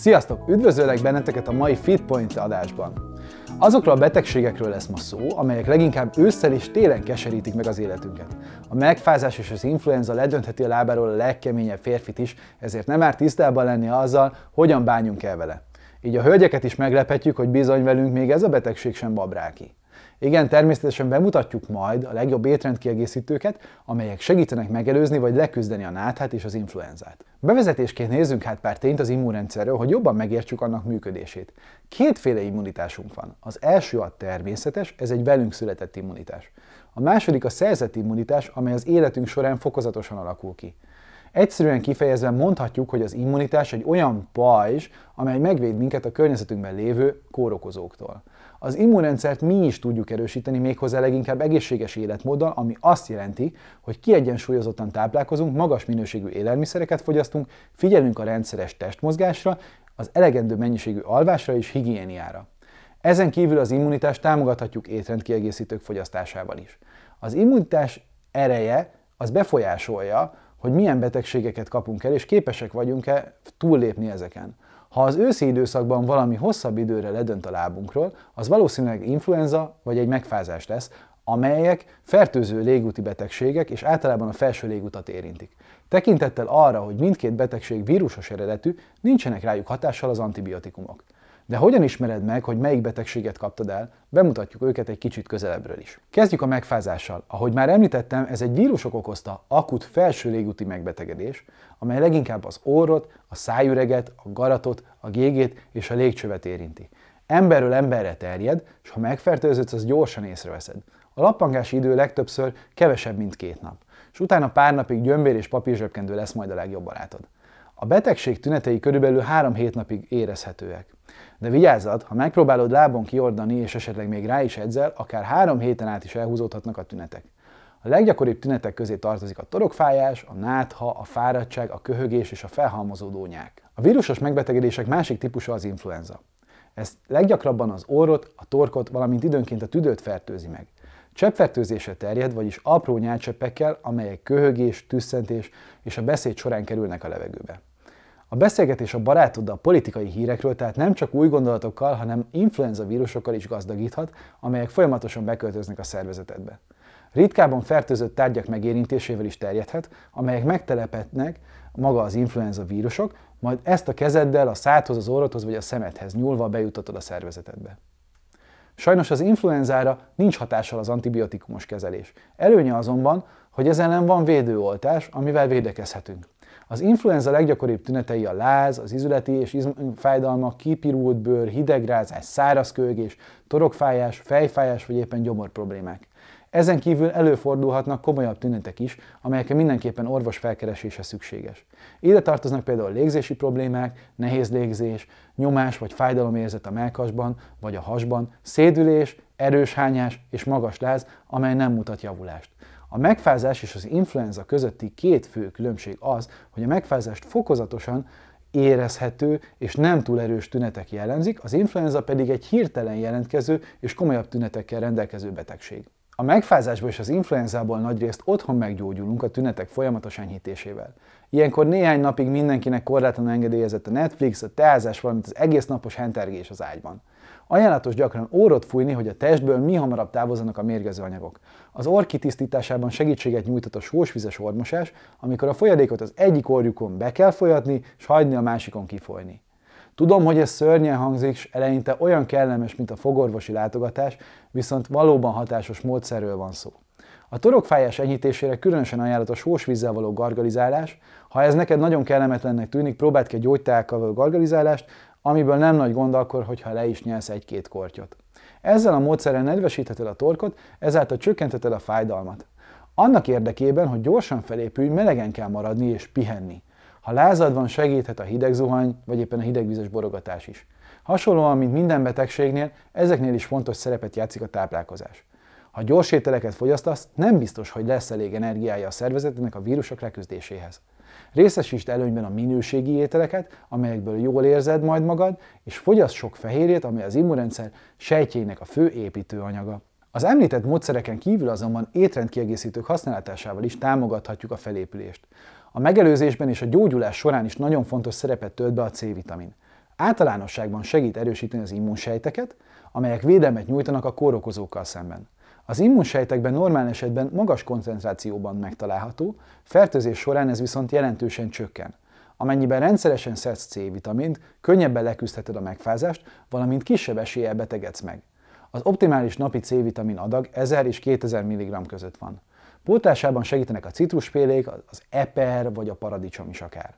Sziasztok! Üdvözöllek benneteket a mai Fitpoint adásban. Azokról a betegségekről lesz ma szó, amelyek leginkább ősszel és télen keserítik meg az életünket. A megfázás és az influenza ledöntheti a lábáról a legkeményebb férfit is, ezért nem árt tisztában lenni azzal, hogyan bánjunk el vele. Így a hölgyeket is meglepetjük, hogy bizony velünk még ez a betegség sem babráki. Igen, természetesen bemutatjuk majd a legjobb étrendkiegészítőket, amelyek segítenek megelőzni vagy leküzdeni a náthát és az influenzát. Bevezetésként nézzünk hát pár tényt az immunrendszerről, hogy jobban megértsük annak működését. Kétféle immunitásunk van. Az első a természetes, ez egy velünk született immunitás. A második a szerzett immunitás, amely az életünk során fokozatosan alakul ki. Egyszerűen kifejezve mondhatjuk, hogy az immunitás egy olyan pajzs, amely megvéd minket a környezetünkben lévő kórokozóktól. Az immunrendszert mi is tudjuk erősíteni méghozzá leginkább egészséges életmóddal, ami azt jelenti, hogy kiegyensúlyozottan táplálkozunk, magas minőségű élelmiszereket fogyasztunk, figyelünk a rendszeres testmozgásra, az elegendő mennyiségű alvásra és higiéniára. Ezen kívül az immunitást támogathatjuk étrendkiegészítők fogyasztásával is. Az immunitás ereje az befolyásolja, hogy milyen betegségeket kapunk el, és képesek vagyunk-e túllépni ezeken. Ha az őszi időszakban valami hosszabb időre ledönt a lábunkról, az valószínűleg influenza vagy egy megfázás lesz, amelyek fertőző légúti betegségek és általában a felső légutat érintik. Tekintettel arra, hogy mindkét betegség vírusos eredetű, nincsenek rájuk hatással az antibiotikumok. De hogyan ismered meg, hogy melyik betegséget kaptad el? Bemutatjuk őket egy kicsit közelebbről is. Kezdjük a megfázással. Ahogy már említettem, ez egy vírusok okozta akut felső légúti megbetegedés, amely leginkább az orrot, a szájüreget, a garatot, a gégét és a légcsövet érinti. Emberről emberre terjed, és ha megfertőződsz, az gyorsan észreveszed. A lappangási idő legtöbbször kevesebb, mint két nap, és utána pár napig gyömbér és papírzsebkendő lesz majd a legjobb barátod. A betegség tünetei körülbelül három hét napig érezhetőek. De vigyázzad, ha megpróbálod lábon kiordani, és esetleg még rá is edzel, akár három héten át is elhúzódhatnak a tünetek. A leggyakoribb tünetek közé tartozik a torokfájás, a nátha, a fáradtság, a köhögés és a felhalmozódó nyák. A vírusos megbetegedések másik típusa az influenza. Ez leggyakrabban az orrot, a torkot, valamint időnként a tüdőt fertőzi meg. Cseppfertőzésre terjed, vagyis apró nyálcseppekkel, amelyek köhögés, tüsszentés és a beszéd során kerülnek a levegőbe. A beszélgetés a barátoddal politikai hírekről, tehát nem csak új gondolatokkal, hanem influenza vírusokkal is gazdagíthat, amelyek folyamatosan beköltöznek a szervezetedbe. Ritkában fertőzött tárgyak megérintésével is terjedhet, amelyek megtelepetnek maga az influenza vírusok, majd ezt a kezeddel a szádhoz, az orrothoz vagy a szemedhez nyúlva bejutatod a szervezetedbe. Sajnos az influenzára nincs hatással az antibiotikumos kezelés. Előnye azonban, hogy ez ellen van védőoltás, amivel védekezhetünk. Az influenza leggyakoribb tünetei a láz, az izületi és fájdalma, kipirult bőr, hidegrázás, szárazkölgés, torokfájás, fejfájás vagy éppen gyomor problémák. Ezen kívül előfordulhatnak komolyabb tünetek is, amelyekre mindenképpen orvos felkeresése szükséges. Ide tartoznak például légzési problémák, nehéz légzés, nyomás vagy fájdalomérzet a melkasban vagy a hasban, szédülés, erős hányás és magas láz, amely nem mutat javulást. A megfázás és az influenza közötti két fő különbség az, hogy a megfázást fokozatosan érezhető és nem túl erős tünetek jellemzik, az influenza pedig egy hirtelen jelentkező és komolyabb tünetekkel rendelkező betegség. A megfázásból és az influenzából nagyrészt otthon meggyógyulunk a tünetek folyamatos enyhítésével. Ilyenkor néhány napig mindenkinek korlátlan engedélyezett a Netflix, a teázás, valamint az egész napos hentergés az ágyban. Ajánlatos gyakran órot fújni, hogy a testből mi hamarabb távozzanak a mérgező anyagok. Az orr kitisztításában segítséget nyújtott a sósvizes ormosás, amikor a folyadékot az egyik orjukon be kell folyatni, és hagyni a másikon kifolyni. Tudom, hogy ez szörnyen hangzik, és eleinte olyan kellemes, mint a fogorvosi látogatás, viszont valóban hatásos módszerről van szó. A torokfájás enyhítésére különösen sós vízzel való gargalizálás. Ha ez neked nagyon kellemetlennek tűnik, próbáld ki a gyógyteákkal való gargalizálást, amiből nem nagy gond akkor, hogyha le is nyelsz egy-két kortyot. Ezzel a módszerrel nedvesítheted a torkot, ezáltal csökkentheted a fájdalmat. Annak érdekében, hogy gyorsan felépülj, melegen kell maradni és pihenni. Ha lázad van, segíthet a hideg zuhany, vagy éppen a hidegvizes borogatás is. Hasonlóan, mint minden betegségnél, ezeknél is fontos szerepet játszik a táplálkozás. Ha gyors ételeket fogyasztasz, nem biztos, hogy lesz elég energiája a szervezetnek a vírusok leküzdéséhez. Részesítsd előnyben a minőségi ételeket, amelyekből jól érzed majd magad, és fogyassz sok fehérjét, ami az immunrendszer sejtjének a fő építőanyaga. Az említett módszereken kívül azonban étrendkiegészítők használatásával is támogathatjuk a felépülést. A megelőzésben és a gyógyulás során is nagyon fontos szerepet tölt be a C-vitamin. Általánosságban segít erősíteni az immunsejteket, amelyek védelmet nyújtanak a kórokozókkal szemben. Az immunsejtekben normál esetben magas koncentrációban megtalálható, fertőzés során ez viszont jelentősen csökken. Amennyiben rendszeresen szedsz C-vitamint, könnyebben leküzdheted a megfázást, valamint kisebb eséllyel betegedsz meg. Az optimális napi C-vitamin adag 1000 és 2000 mg között van. Pótlásában segítenek a citruspélék, az eper vagy a paradicsom is akár.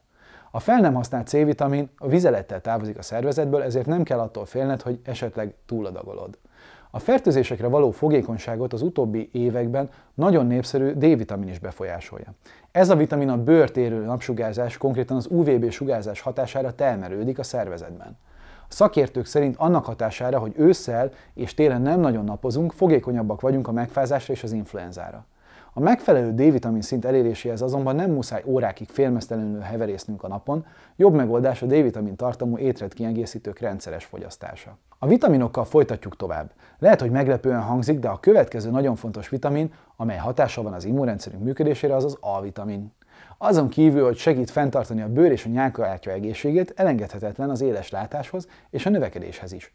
A fel nem használt C-vitamin a vizelettel távozik a szervezetből, ezért nem kell attól félned, hogy esetleg túladagolod. A fertőzésekre való fogékonyságot az utóbbi években nagyon népszerű D-vitamin is befolyásolja. Ez a vitamin a bőrt érő napsugárzás, konkrétan az UVB sugárzás hatására telmerődik a szervezetben. A szakértők szerint annak hatására, hogy ősszel és télen nem nagyon napozunk, fogékonyabbak vagyunk a megfázásra és az influenzára. A megfelelő D-vitamin szint eléréséhez azonban nem muszáj órákig félmeztelenül heverésznünk a napon, jobb megoldás a D-vitamin tartalmú étrendkiegészítők rendszeres fogyasztása. A vitaminokkal folytatjuk tovább. Lehet, hogy meglepően hangzik, de a következő nagyon fontos vitamin, amely hatása van az immunrendszerünk működésére, az az A-vitamin. Azon kívül, hogy segít fenntartani a bőr és a nyálkahártya egészségét, elengedhetetlen az éles látáshoz és a növekedéshez is.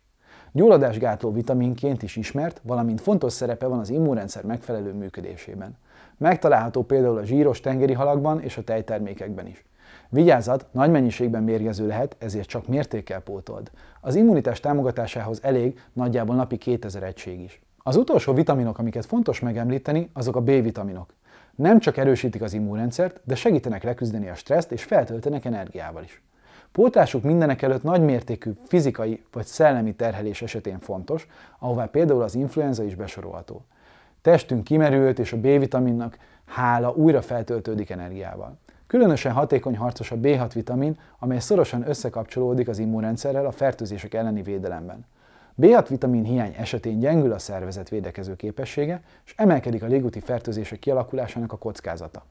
Gyulladásgátló vitaminként is ismert, valamint fontos szerepe van az immunrendszer megfelelő működésében. Megtalálható például a zsíros tengeri halakban és a tejtermékekben is. Vigyázat, nagy mennyiségben mérgező lehet, ezért csak mértékkel pótold. Az immunitás támogatásához elég nagyjából napi 2000 egység is. Az utolsó vitaminok, amiket fontos megemlíteni, azok a B-vitaminok. Nem csak erősítik az immunrendszert, de segítenek leküzdeni a stresszt és feltöltenek energiával is. Pótlásuk mindenek előtt nagymértékű fizikai vagy szellemi terhelés esetén fontos, ahová például az influenza is besorolható. Testünk kimerült, és a B-vitaminnak hála újra feltöltődik energiával. Különösen hatékony harcos a B6 vitamin, amely szorosan összekapcsolódik az immunrendszerrel a fertőzések elleni védelemben. B6 vitamin hiány esetén gyengül a szervezet védekező képessége, és emelkedik a légúti fertőzések kialakulásának a kockázata.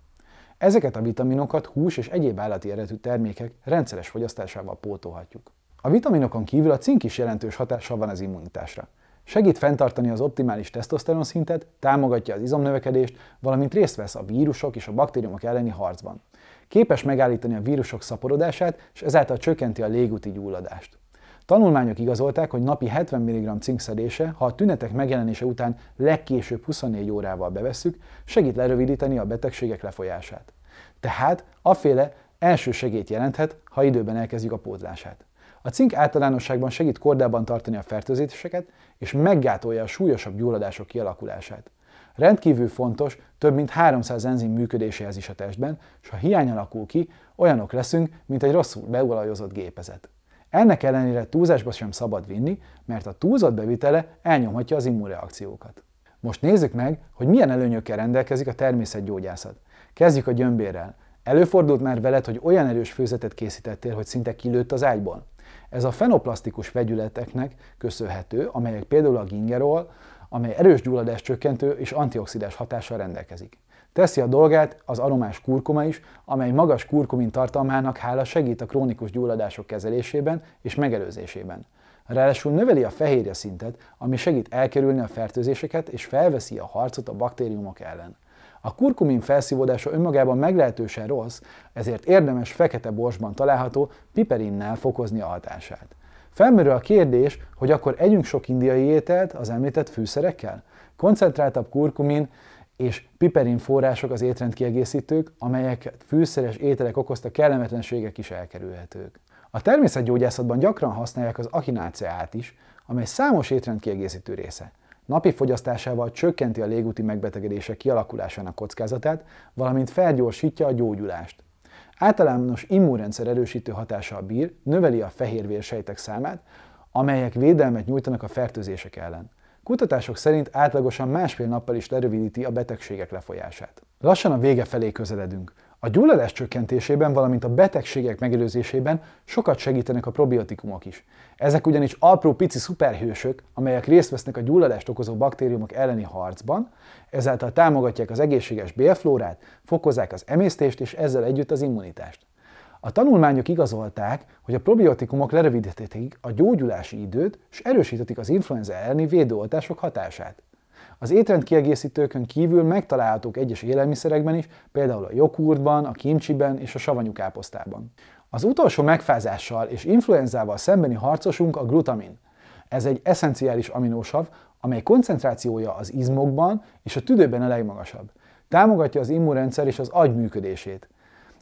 Ezeket a vitaminokat hús és egyéb állati eredetű termékek rendszeres fogyasztásával pótolhatjuk. A vitaminokon kívül a cink is jelentős hatással van az immunitásra. Segít fenntartani az optimális tesztoszteron szintet, támogatja az izomnövekedést, valamint részt vesz a vírusok és a baktériumok elleni harcban. Képes megállítani a vírusok szaporodását, és ezáltal csökkenti a légúti gyulladást. Tanulmányok igazolták, hogy napi 70 mg cink szedése, ha a tünetek megjelenése után legkésőbb 24 órával bevesszük, segít lerövidíteni a betegségek lefolyását. Tehát aféle első segét jelenthet, ha időben elkezdjük a pótlását. A cink általánosságban segít kordában tartani a fertőzéseket, és meggátolja a súlyosabb gyulladások kialakulását. Rendkívül fontos több mint 300 enzim működéséhez is a testben, és ha hiány alakul ki, olyanok leszünk, mint egy rosszul beolajozott gépezet. Ennek ellenére túlzásba sem szabad vinni, mert a túlzott bevitele elnyomhatja az immunreakciókat. Most nézzük meg, hogy milyen előnyökkel rendelkezik a természetgyógyászat. Kezdjük a gyömbérrel. Előfordult már veled, hogy olyan erős főzetet készítettél, hogy szinte kilőtt az ágyból? Ez a fenoplasztikus vegyületeknek köszönhető, amelyek például a gingerol, amely erős gyulladás csökkentő és antioxidás hatással rendelkezik. Teszi a dolgát az aromás kurkuma is, amely magas kurkumin tartalmának hála segít a krónikus gyulladások kezelésében és megelőzésében. Ráadásul növeli a fehérje szintet, ami segít elkerülni a fertőzéseket és felveszi a harcot a baktériumok ellen. A kurkumin felszívódása önmagában meglehetősen rossz, ezért érdemes fekete borsban található piperinnel fokozni a hatását. Felmerül a kérdés, hogy akkor együnk sok indiai ételt az említett fűszerekkel? Koncentráltabb kurkumin és piperin források az étrendkiegészítők, amelyek fűszeres ételek okozta kellemetlenségek is elkerülhetők. A természetgyógyászatban gyakran használják az akináceát is, amely számos étrendkiegészítő része napi fogyasztásával csökkenti a légúti megbetegedések kialakulásának kockázatát, valamint felgyorsítja a gyógyulást. Általános immunrendszer erősítő hatással bír, növeli a fehérvérsejtek számát, amelyek védelmet nyújtanak a fertőzések ellen. Kutatások szerint átlagosan másfél nappal is lerövidíti a betegségek lefolyását. Lassan a vége felé közeledünk. A gyulladás csökkentésében, valamint a betegségek megelőzésében sokat segítenek a probiotikumok is. Ezek ugyanis apró pici szuperhősök, amelyek részt vesznek a gyulladást okozó baktériumok elleni harcban, ezáltal támogatják az egészséges bélflórát, fokozzák az emésztést és ezzel együtt az immunitást. A tanulmányok igazolták, hogy a probiotikumok lerövidítik a gyógyulási időt, és erősítik az influenza elleni védőoltások hatását. Az étrend kiegészítőkön kívül megtalálhatók egyes élelmiszerekben is, például a joghurtban, a kimcsiben és a savanyú káposztában. Az utolsó megfázással és influenzával szembeni harcosunk a glutamin. Ez egy eszenciális aminósav, amely koncentrációja az izmokban és a tüdőben a legmagasabb. Támogatja az immunrendszer és az agy működését.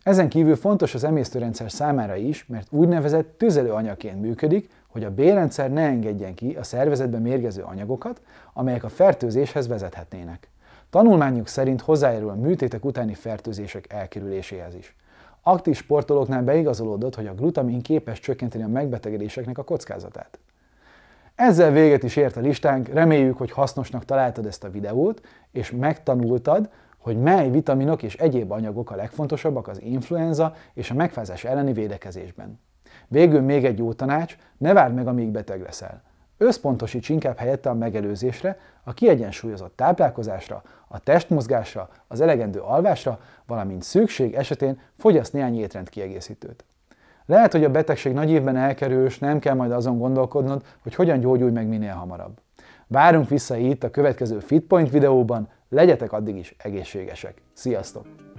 Ezen kívül fontos az emésztőrendszer számára is, mert úgynevezett tüzelőanyagként működik, hogy a bélrendszer ne engedjen ki a szervezetbe mérgező anyagokat, amelyek a fertőzéshez vezethetnének. Tanulmányok szerint hozzájárul a műtétek utáni fertőzések elkerüléséhez is. Aktív sportolóknál beigazolódott, hogy a glutamin képes csökkenteni a megbetegedéseknek a kockázatát. Ezzel véget is ért a listánk, reméljük, hogy hasznosnak találtad ezt a videót, és megtanultad, hogy mely vitaminok és egyéb anyagok a legfontosabbak az influenza és a megfázás elleni védekezésben. Végül még egy jó tanács, ne várd meg, amíg beteg leszel. Összpontosíts inkább helyette a megelőzésre, a kiegyensúlyozott táplálkozásra, a testmozgásra, az elegendő alvásra, valamint szükség esetén fogyaszt néhány étrendkiegészítőt. Lehet, hogy a betegség nagy évben elkerül, és nem kell majd azon gondolkodnod, hogy hogyan gyógyulj meg minél hamarabb. Várunk vissza itt a következő Fitpoint videóban, legyetek addig is egészségesek. Sziasztok!